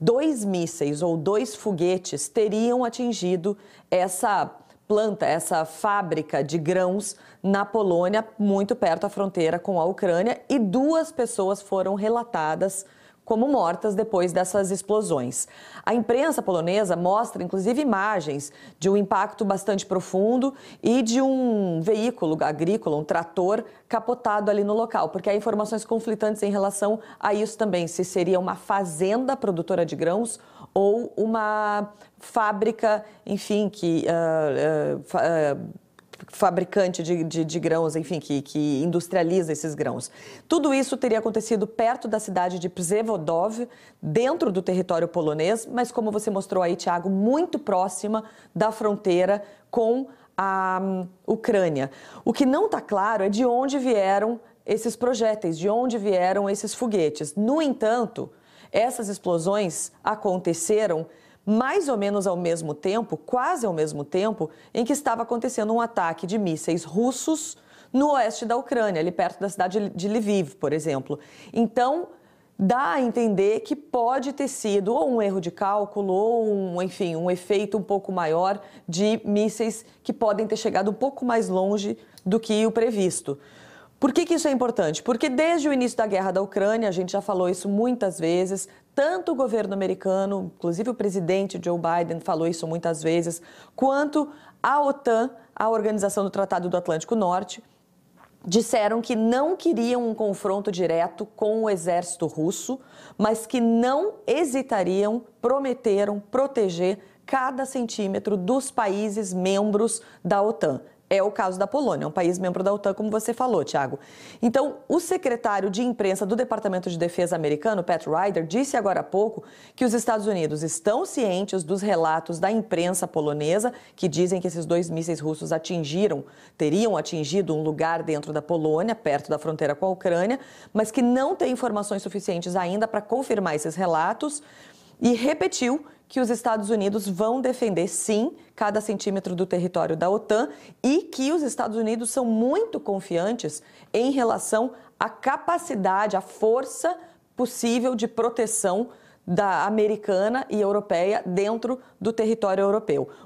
dois mísseis ou dois foguetes teriam atingido essa planta, essa fábrica de grãos na Polônia, muito perto da fronteira com a Ucrânia, e duas pessoas foram relatadas como mortas depois dessas explosões. A imprensa polonesa mostra, inclusive, imagens de um impacto bastante profundo e de um veículo agrícola, um trator, capotado ali no local, porque há informações conflitantes em relação a isso também, se seria uma fazenda produtora de grãos ou uma fábrica, enfim, que. Uh, uh, uh, fabricante de, de, de, grãos, enfim, que, que industrializa esses grãos. Tudo isso teria acontecido perto da cidade de Przewodow, dentro do território polonês, mas como você mostrou aí, Tiago, muito próxima da fronteira com a hum, Ucrânia. O que não está claro é de onde vieram esses projéteis, de onde vieram esses foguetes. No entanto, essas explosões aconteceram mais ou menos ao mesmo tempo, quase ao mesmo tempo, em que estava acontecendo um ataque de mísseis russos no oeste da Ucrânia, ali perto da cidade de Lviv, por exemplo. Então, dá a entender que pode ter sido ou um erro de cálculo ou um, enfim, um efeito um pouco maior de mísseis que podem ter chegado um pouco mais longe do que o previsto. Por que, que isso é importante? Porque desde o início da guerra da Ucrânia, a gente já falou isso muitas vezes, tanto o governo americano, inclusive o presidente Joe Biden falou isso muitas vezes, quanto a OTAN, a Organização do Tratado do Atlântico Norte, disseram que não queriam um confronto direto com o exército russo, mas que não hesitariam, prometeram proteger cada centímetro dos países membros da OTAN é o caso da Polônia, é um país membro da OTAN, como você falou, Tiago. Então, o secretário de imprensa do Departamento de Defesa americano, Pat Ryder, disse agora há pouco que os Estados Unidos estão cientes dos relatos da imprensa polonesa que dizem que esses dois mísseis russos atingiram, teriam atingido um lugar dentro da Polônia, perto da fronteira com a Ucrânia, mas que não tem informações suficientes ainda para confirmar esses relatos e repetiu que os Estados Unidos vão defender, sim, cada centímetro do território da OTAN e que os Estados Unidos são muito confiantes em relação à capacidade, à força possível de proteção da americana e europeia dentro do território europeu.